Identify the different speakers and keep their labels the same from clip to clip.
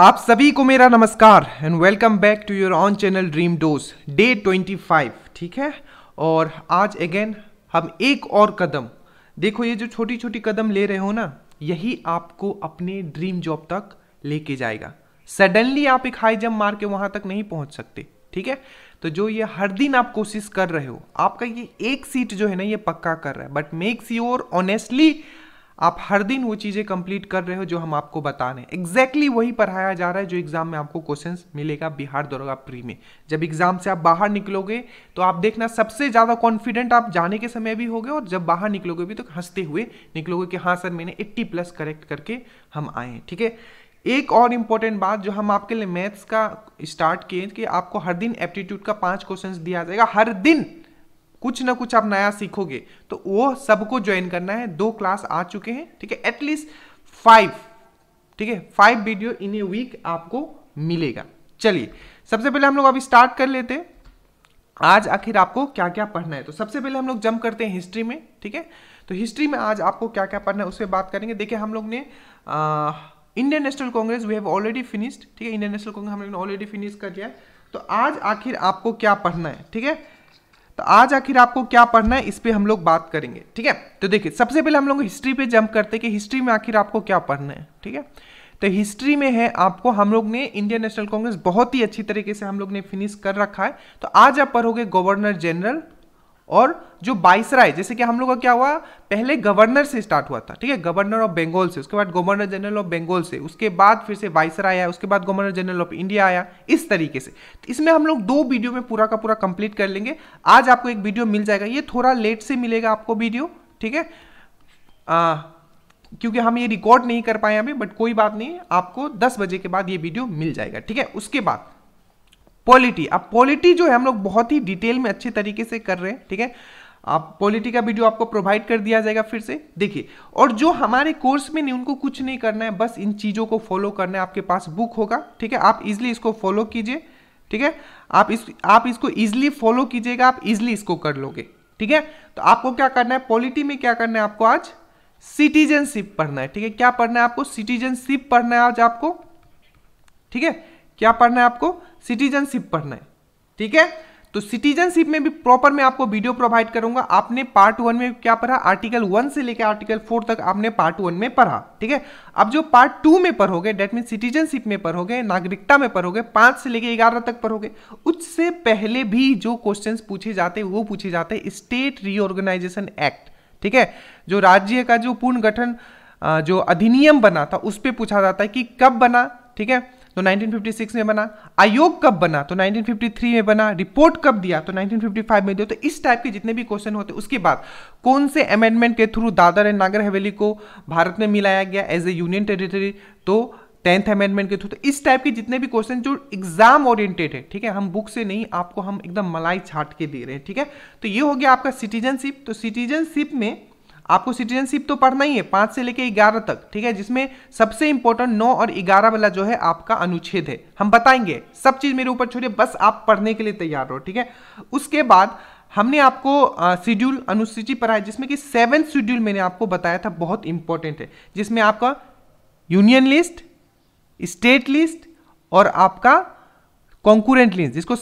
Speaker 1: आप सभी को मेरा नमस्कार and welcome back to your own channel dream dose day 25 ठीक है और आज अगेन हम एक और कदम देखो ये जो छोटी छोटी कदम ले रहे हो ना यही आपको अपने ड्रीम जॉब तक लेके जाएगा सडनली आप एक हाई जंप मार के वहां तक नहीं पहुंच सकते ठीक है तो जो ये हर दिन आप कोशिश कर रहे हो आपका ये एक सीट जो है ना ये पक्का कर रहा है बट मेक्स योर ऑनेस्टली आप हर दिन वो चीज़ें कंप्लीट कर रहे हो जो हम आपको बता रहे हैं एग्जैक्टली वही पढ़ाया जा रहा है जो एग्ज़ाम में आपको क्वेश्चन मिलेगा बिहार दरोगा प्री में जब एग्ज़ाम से आप बाहर निकलोगे तो आप देखना सबसे ज़्यादा कॉन्फिडेंट आप जाने के समय भी होगे और जब बाहर निकलोगे भी तो हंसते हुए निकलोगे कि हाँ सर मैंने एट्टी प्लस करेक्ट करके हम आए ठीक है एक और इम्पॉर्टेंट बात जो हम आपके लिए मैथ्स का स्टार्ट किए कि आपको हर दिन एप्टीट्यूड का पांच क्वेश्चंस दिया जाएगा हर दिन कुछ ना कुछ आप नया सीखोगे तो वो सबको ज्वाइन करना है दो क्लास आ चुके हैं ठीक है एटलीस्ट फाइव ठीक है five video in a week आपको मिलेगा चलिए सबसे पहले हम लोग अभी स्टार्ट कर लेते हैं आज आखिर आपको क्या क्या पढ़ना है तो सबसे पहले हम लोग जंप करते हैं हिस्ट्री में ठीक है तो हिस्ट्री में आज आपको क्या क्या पढ़ना है उस पर बात करेंगे देखिए हम लोग ने Indian National Congress we have already finished ठीक है इंडियन नेशनल कांग्रेस हम लोग ने ऑलरेडी फिनिश कर दिया है तो आज आखिर आपको क्या पढ़ना है ठीक है तो आज आखिर आपको क्या पढ़ना है इस पर हम लोग बात करेंगे ठीक है तो देखिए सबसे पहले हम लोग हिस्ट्री पे जंप करते हैं कि हिस्ट्री में आखिर आपको क्या पढ़ना है ठीक है तो हिस्ट्री में है आपको हम लोग ने इंडियन नेशनल कांग्रेस बहुत ही अच्छी तरीके से हम लोग ने फिनिश कर रखा है तो आज आप पढ़ोगे गवर्नर जनरल और जो बाइसराय जैसे कि हम लोग का क्या हुआ पहले गवर्नर से स्टार्ट हुआ था ठीक है गवर्नर ऑफ बंगाल से उसके बाद गवर्नर जनरल ऑफ बंगाल से उसके बाद फिर से बाइसराय आया उसके बाद गवर्नर जनरल ऑफ इंडिया आया इस तरीके से तो इसमें हम लोग दो वीडियो में पूरा का पूरा कंप्लीट कर लेंगे आज आपको एक वीडियो मिल जाएगा ये थोड़ा लेट से मिलेगा आपको वीडियो ठीक है क्योंकि हम ये रिकॉर्ड नहीं कर पाए अभी बट कोई बात नहीं आपको दस बजे के बाद ये वीडियो मिल जाएगा ठीक है उसके बाद पॉलिटी अब पॉलिटी जो है हम लोग बहुत ही डिटेल में अच्छे तरीके से कर रहे हैं ठीक है आप पॉलिटी का वीडियो आपको प्रोवाइड कर दिया जाएगा फिर से देखिए और जो हमारे कोर्स में नहीं उनको कुछ नहीं करना है बस इन चीज़ों को फॉलो करना है आपके पास बुक होगा ठीक है आप इजिली इसको फॉलो कीजिए ठीक है आप इस आप इसको इजिली फॉलो कीजिएगा आप इजिली इसको कर लोगे ठीक है तो आपको क्या करना है पॉलिटी में क्या करना है आपको आज सिटीजनशिप पढ़ना है ठीक है क्या पढ़ना है आपको सिटीजनशिप पढ़ना है आज आपको ठीक है क्या पढ़ना है आपको सिटीजनशिप पढ़ना है ठीक है तो सिटीजनशिप में भी प्रॉपर मैं आपको वीडियो प्रोवाइड करूंगा आपने पार्ट वन में क्या पढ़ा आर्टिकल वन से लेकर आर्टिकल फोर तक आपने पार्ट वन में पढ़ा ठीक है अब जो पार्ट टू में पढ़ोगे डेट मीन सिटीजनशिप में पढ़ोगे नागरिकता में पढ़ोगे पांच से लेकर ग्यारह तक पढ़ोगे उससे पहले भी जो क्वेश्चन पूछे जाते वो पूछे जाते स्टेट रीऑर्गेनाइजेशन एक्ट ठीक है जो राज्य का जो पूर्ण गठन जो अधिनियम बना था उस पर पूछा जाता है कि कब बना ठीक है तो 1956 में बना आयोग कब बना तो 1953 में बना रिपोर्ट कब दिया तो 1955 में दिया तो इस टाइप के जितने भी क्वेश्चन होते उसके बाद कौन से अमेंडमेंट के थ्रू दादर एंड नागर हवेली को भारत में मिलाया गया एज ए यूनियन टेरिटरी तो टेंथ अमेंडमेंट के थ्रू तो इस टाइप के जितने भी क्वेश्चन जो एग्जाम ओरिएंटेड है ठीक है हम बुक से नहीं आपको हम एकदम मलाई छाट के दे रहे हैं ठीक है तो ये हो गया आपका सिटीजनशिप तो सिटीजनशिप में आपको सिटीजनशिप तो पढ़ना ही है पाँच से लेकर ग्यारह तक ठीक है जिसमें सबसे इंपॉर्टेंट नौ और ग्यारह वाला जो है आपका अनुच्छेद है हम बताएंगे सब चीज़ मेरे ऊपर छोड़िए बस आप पढ़ने के लिए तैयार हो ठीक है उसके बाद हमने आपको शेड्यूल अनुसूची पढ़ाया जिसमें कि सेवन शेड्यूल मैंने आपको बताया था बहुत इंपॉर्टेंट है जिसमें आपका यूनियन लिस्ट स्टेट लिस्ट और आपका कॉन्कुरेंट लिस्ट जिसको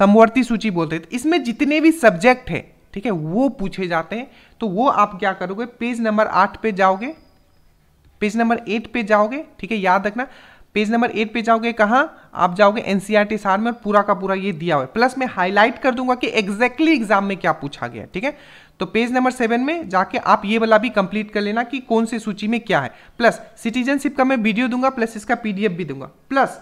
Speaker 1: समवर्ती सूची बोलते हैं इसमें जितने भी सब्जेक्ट हैं ठीक है वो पूछे जाते हैं तो वो आप क्या करोगे पेज नंबर आठ पे जाओगे पेज नंबर एट पे जाओगे ठीक है याद रखना पेज नंबर एट पे जाओगे कहाँ आप जाओगे एनसीईआरटी e सार में और पूरा का पूरा ये दिया हुआ है प्लस मैं हाईलाइट कर दूंगा कि एग्जैक्टली exactly एग्जाम में क्या पूछा गया ठीक है तो पेज नंबर सेवन में जाके आप ये वाला भी कंप्लीट कर लेना कि कौन सी सूची में क्या है प्लस सिटीजनशिप का मैं वीडियो दूंगा प्लस इसका पीडीएफ भी दूंगा प्लस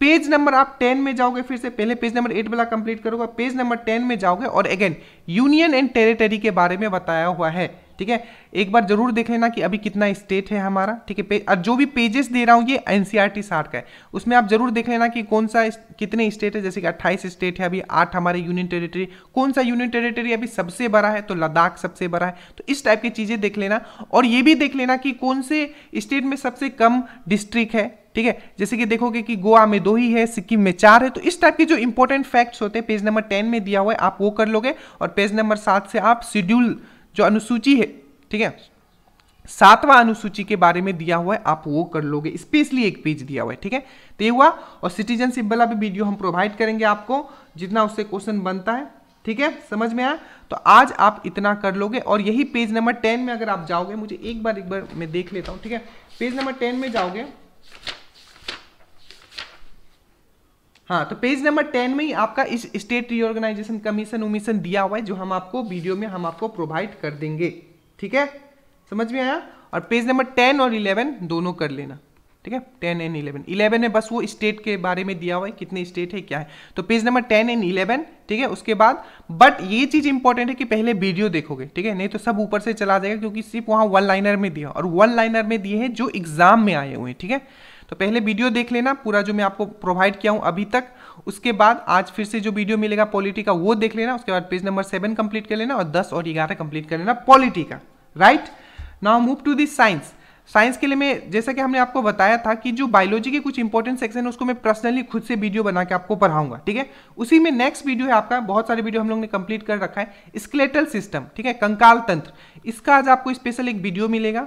Speaker 1: पेज नंबर आप टेन में जाओगे फिर से पहले पेज नंबर एट वाला कंप्लीट करोगे पेज नंबर टेन में जाओगे और अगेन यूनियन एंड टेरिटरी के बारे में बताया हुआ है ठीक है एक बार जरूर देख लेना कि अभी कितना स्टेट है हमारा ठीक है और जो भी पेजेस दे रहा हूँ ये एन e सी का है उसमें आप जरूर देख लेना कि कौन सा कितने स्टेट है जैसे कि अट्ठाईस स्टेट है अभी आठ हमारे यूनियन टेरिटरी कौन सा यूनियन टेरिटरी अभी सबसे बड़ा है तो लद्दाख सबसे बड़ा है तो इस टाइप की चीज़ें देख लेना और ये भी देख लेना कि कौन से स्टेट में सबसे कम डिस्ट्रिक्ट है ठीक है जैसे कि देखोगे कि गोवा में दो ही है सिक्किम में चार है तो इस टाइप के जो इंपॉर्टेंट फैक्ट्स होते हैं पेज नंबर टेन में दिया हुआ है आप वो कर लोगे और पेज नंबर सात से आप शेड्यूल जो अनुसूची है ठीक है सातवां अनुसूची के बारे में दिया हुआ है आप वो कर लोगे स्पेशली एक पेज दिया हुआ है ठीक है तो ये हुआ और सिटीजनशिप वाला भी वीडियो हम प्रोवाइड करेंगे आपको जितना उससे क्वेश्चन बनता है ठीक है समझ में आया तो आज आप इतना कर लोगे और यही पेज नंबर टेन में अगर आप जाओगे मुझे एक बार एक बार मैं देख लेता हूँ ठीक है पेज नंबर टेन में जाओगे हाँ तो पेज नंबर टेन में ही आपका इस स्टेट रिओर्गेनाइजेशन कमीशन उमीशन दिया हुआ है जो हम आपको वीडियो में हम आपको प्रोवाइड कर देंगे ठीक है समझ में आया और पेज नंबर टेन और इलेवन दोनों कर लेना ठीक है टेन एंड इलेवन इलेवन है बस वो स्टेट के बारे में दिया हुआ है कितने स्टेट है क्या है तो page number ten and eleven ठीक है उसके बाद बट ये चीज इंपॉर्टेंट है कि पहले वीडियो देखोगे ठीक है नहीं तो सब ऊपर से चला जाएगा क्योंकि सिर्फ वहां वन लाइनर में दिया और वन लाइनर में दिए हैं जो एग्जाम में आए हुए हैं ठीक है तो पहले वीडियो देख लेना पूरा जो मैं आपको प्रोवाइड किया हूँ अभी तक उसके बाद आज फिर से जो वीडियो मिलेगा पॉलिटी का वो देख लेना उसके बाद पेज नंबर सेवन कंप्लीट कर लेना और दस और ग्यारह कंप्लीट कर लेना पॉलिटी का right now move to this science science के लिए मैं जैसा कि हमने आपको बताया था कि जो बायोलॉजी के कुछ इंपॉर्टेंट सेक्शन है उसको मैं पर्सनली खुद से वीडियो बना के आपको पढ़ाऊंगा ठीक है उसी में नेक्स्ट वीडियो है आपका बहुत सारे वीडियो हम लोग ने कंप्लीट कर रखा है स्केलेटल सिस्टम ठीक है कंकाल तंत्र इसका आज आपको स्पेशल एक वीडियो मिलेगा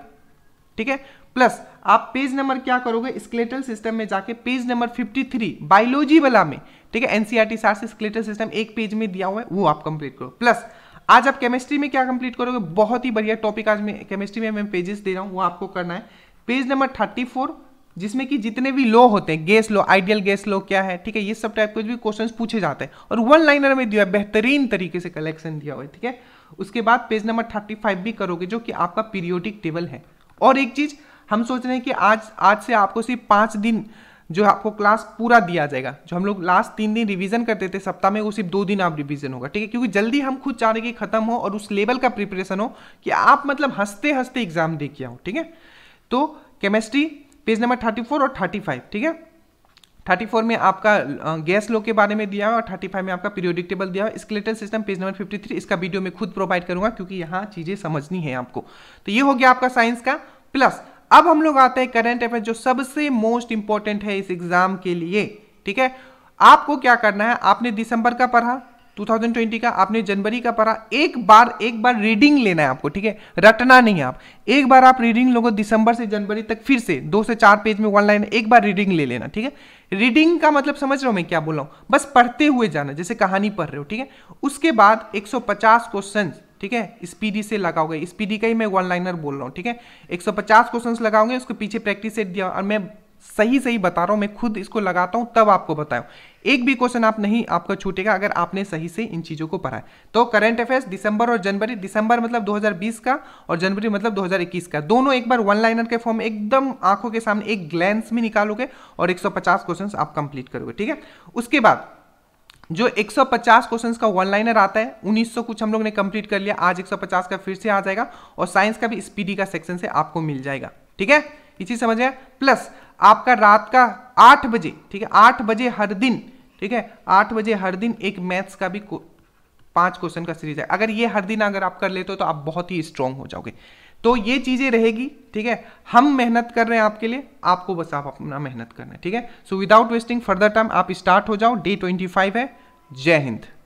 Speaker 1: ठीक है प्लस आप पेज नंबर क्या करोगे स्केलेटल सिस्टम में जाके पेज नंबर 53 बायोलॉजी वाला में ठीक है एनसीआरटी सार e से स्केलेटल सिस्टम एक पेज में दिया हुआ है वो आप कंप्लीट करो प्लस आज आप केमिस्ट्री में क्या कंप्लीट करोगे बहुत ही बढ़िया टॉपिक आज में केमिस्ट्री में मैं पेजेस दे रहा हूँ वो आपको करना है पेज नंबर थर्टी फोर जिसमें कि जितने भी लो होते हैं gas law ideal gas law क्या है ठीक है ये सब टाइप के भी क्वेश्चंस पूछे जाते हैं और वन लाइनर में दिया है बेहतरीन तरीके से कलेक्शन दिया हुआ है ठीक है उसके बाद पेज नंबर थर्टी फाइव भी करोगे जो कि आपका पीरियोडिक टेबल है और एक चीज़ हम सोच रहे हैं कि आज आज से आपको सिर्फ पाँच दिन जो आपको क्लास पूरा दिया जाएगा जो हम लोग लास्ट तीन दिन रिवीजन करते थे सप्ताह में वो सिर्फ दो दिन आप रिवीजन होगा ठीक है क्योंकि जल्दी हम खुद चाह रहे कि खत्म हो और उस लेवल का प्रिपरेशन हो कि आप मतलब हंसते हंसते एग्जाम दे के आओ ठीक है तो chemistry page number thirty four और थर्टी फाइव ठीक है थर्टी फोर में आपका गैस लो के बारे में दिया है और थर्टी फाइव में आपका पीरियोडिक टेबल दिया है skeletal system page number fifty three इसका वीडियो में खुद प्रोवाइड करूंगा क्योंकि यहाँ चीज़ें समझनी है आपको तो ये हो गया आपका साइंस का प्लस अब हम लोग आते हैं करंट अफेयर जो सबसे मोस्ट इंपॉर्टेंट है इस एग्जाम के लिए ठीक है आपको क्या करना है आपने दिसंबर का पढ़ा 2020 का आपने जनवरी का पढ़ा एक बार एक बार रीडिंग लेना है आपको ठीक है रटना नहीं है आप एक बार आप रीडिंग लोगों दिसंबर से जनवरी तक फिर से दो से चार पेज में वन लाइन एक बार रीडिंग ले लेना ठीक है रीडिंग का मतलब समझ रहा हूँ मैं क्या बोल रहा हूँ बस पढ़ते हुए जाना जैसे कहानी पढ़ रहे हो ठीक है उसके बाद एक क्वेश्चन ठीक है स्पीडी से लगाओगे स्पीडी का ही मैं वन लाइनर बोल रहा हूँ ठीक है 150 क्वेश्चंस लगाओगे उसके पीछे प्रैक्टिस सेट दिया और मैं सही सही बता रहा हूँ मैं खुद इसको लगाता हूँ तब आपको बताऊँ एक भी क्वेश्चन आप नहीं आपका छूटेगा अगर आपने सही से इन चीज़ों को पढ़ा है तो करंट अफेयर्स दिसंबर और जनवरी दिसंबर मतलब 2020 का और जनवरी मतलब 2021 का दोनों एक बार वन लाइनर के फॉर्म एकदम आंखों के सामने एक ग्लैंस में निकालोगे और 150 क्वेश्चंस आप कंप्लीट करोगे ठीक है उसके बाद जो 150 क्वेश्चंस का वन लाइनर आता है 1900 कुछ हम लोग ने कंप्लीट कर लिया आज 150 का फिर से आ जाएगा और साइंस का भी स्पीडी का सेक्शन से आपको मिल जाएगा ठीक है इसी समझ गया प्लस आपका रात का आठ बजे ठीक है आठ बजे हर दिन ठीक है आठ बजे हर दिन एक मैथ्स का भी पांच क्वेश्चन का सीरीज है अगर ये हर दिन अगर आप कर लेते हो तो आप बहुत ही स्ट्रांग हो जाओगे तो ये चीज़ें रहेगी ठीक है हम मेहनत कर रहे हैं आपके लिए आपको बस आप अपना मेहनत करना है ठीक है so without wasting further time आप स्टार्ट हो जाओ डे ट्वेंटी फाइव है जय हिंद